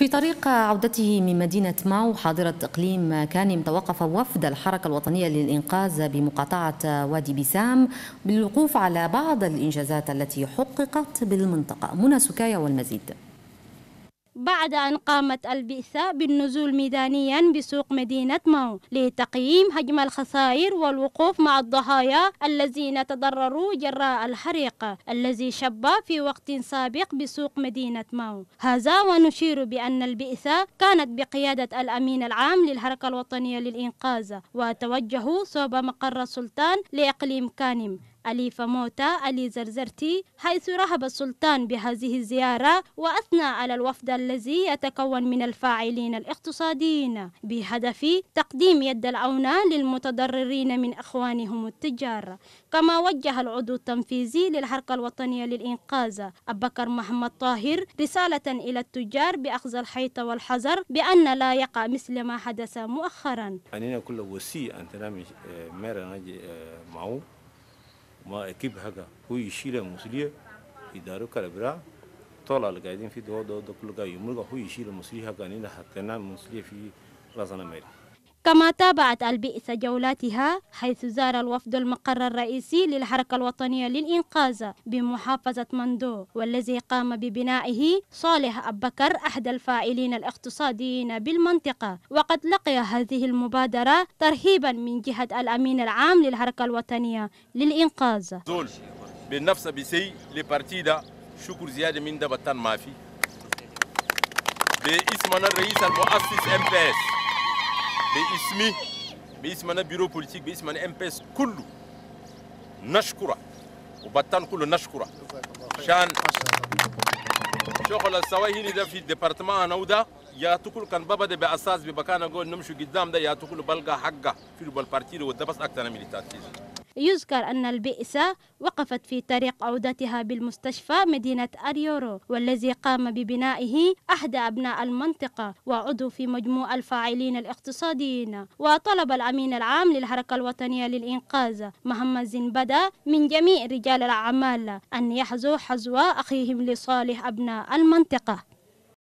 في طريق عودته من مدينة ماو حاضرة إقليم كانم توقف وفد الحركة الوطنية للإنقاذ بمقاطعة وادي بسام بالوقوف على بعض الإنجازات التي حققت بالمنطقة منى سكايا والمزيد بعد أن قامت البئسة بالنزول ميدانيا بسوق مدينة ماو لتقييم حجم الخسائر والوقوف مع الضحايا الذين تضرروا جراء الحريق الذي شب في وقت سابق بسوق مدينة ماو هذا ونشير بأن البئسة كانت بقيادة الأمين العام للحركة الوطنية للإنقاذ وتوجهوا صوب مقر السلطان لإقليم كانم علي فموتا ألي زرزرتي حيث رحب السلطان بهذه الزيارة وأثنى على الوفد الذي يتكون من الفاعلين الاقتصاديين بهدف تقديم يد العون للمتضررين من أخوانهم التجار كما وجه العضو التنفيذي للحركة الوطنية للإنقاذ أبكر محمد طاهر رسالة إلى التجار بأخذ الحيط والحذر بأن لا يقع مثل ما حدث مؤخرا. أنا كل وسيء أن تنامي آه، آه، معه وما اكيب حاجه هو يشيل مسليه يدارو كالبرا طول على قاعدين في دو دو دو كل قايم هو يشيل مسليه حاجه نحن حطينا مسليه في راسنا ميل كما تابعت البئس جولاتها حيث زار الوفد المقر الرئيسي للحركة الوطنية للإنقاذ بمحافظة مندو والذي قام ببنائه صالح أبكر أحد الفاعلين الاقتصاديين بالمنطقة وقد لقي هذه المبادرة ترهيبا من جهة الأمين العام للحركة الوطنية للإنقاذ بالنفس بسي لبارتيدا شكر زيادة من دبتان ما في باسمنا الرئيس المؤسس ام باسمي باسم انا بيرو بوليتيك باسم انا ام بي كله نشكره وبطل كله نشكره شان شغل السواهيلي ده في الديبارتمان انا وده يا تقول كان بابا ده بأساس ببكانا قول نمشي قدام ده يا تقول بلقى حقه في بالبارتي وده بس اكتر من يذكر أن البئس وقفت في طريق عودتها بالمستشفى مدينة أريورو والذي قام ببنائه أحد أبناء المنطقة وعضو في مجموعة الفاعلين الاقتصاديين وطلب الأمين العام للحركة الوطنية للإنقاذ محمد زنبدا من جميع رجال الأعمال أن يحذوا حذو أخيهم لصالح أبناء المنطقة